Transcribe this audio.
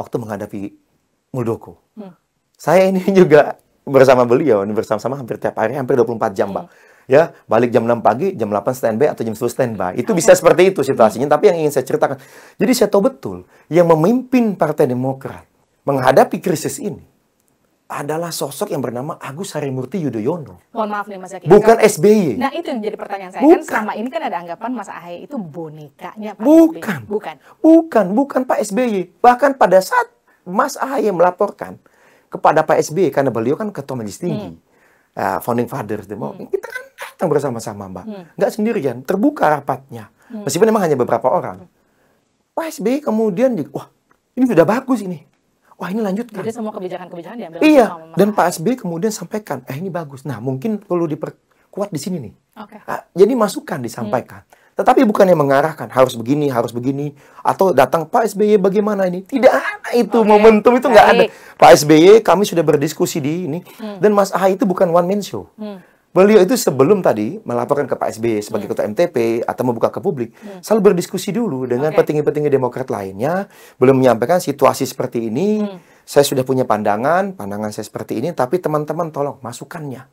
waktu menghadapi Muldoko. Hmm. Saya ini juga bersama beliau, ini bersama-sama hampir tiap hari, hampir 24 jam, Mbak. Hmm. Ya, balik jam 6 pagi, jam 8 standby atau jam 10 standby. Itu bisa seperti itu situasinya, tapi yang ingin saya ceritakan. Jadi saya tahu betul, yang memimpin Partai Demokrat menghadapi krisis ini adalah sosok yang bernama Agus Harimurti Yudhoyono. Mohon maaf nih Mas Zaki. Bukan SBY. Nah itu yang jadi pertanyaan saya. Kan bukan. Kan selama ini kan ada anggapan Mas Ahaye itu bonekanya Pak Bukan. SBY. Bukan. Bukan. Bukan Pak SBY. Bahkan pada saat Mas Ahaye melaporkan kepada Pak SBY karena beliau kan ketua majelis tinggi. Hmm. Uh, founding fathers demo. Hmm. Kita kan datang bersama-sama Mbak. Hmm. Nggak sendirian. Terbuka rapatnya. Hmm. Meskipun memang hanya beberapa orang. Pak SBY kemudian, wah ini sudah bagus ini wah ini lanjutkan. Jadi semua kebijakan-kebijakan diambil. Iya. Sama dan Pak SBY kemudian sampaikan, eh ini bagus. Nah mungkin perlu diperkuat di sini nih. Oke. Okay. Nah, jadi masukan disampaikan. Hmm. Tetapi yang mengarahkan harus begini, harus begini, atau datang Pak SBY bagaimana ini? Tidak ada itu okay. momentum itu nggak ada. Pak SBY kami sudah berdiskusi di ini hmm. dan Mas Ahy itu bukan one man show. Hmm. Beliau itu sebelum tadi melaporkan ke Pak SBY sebagai hmm. ketua MTP atau membuka ke publik, hmm. selalu berdiskusi dulu dengan petinggi-petinggi okay. Demokrat lainnya, belum menyampaikan situasi seperti ini. Hmm. Saya sudah punya pandangan, pandangan saya seperti ini, tapi teman-teman tolong masukannya.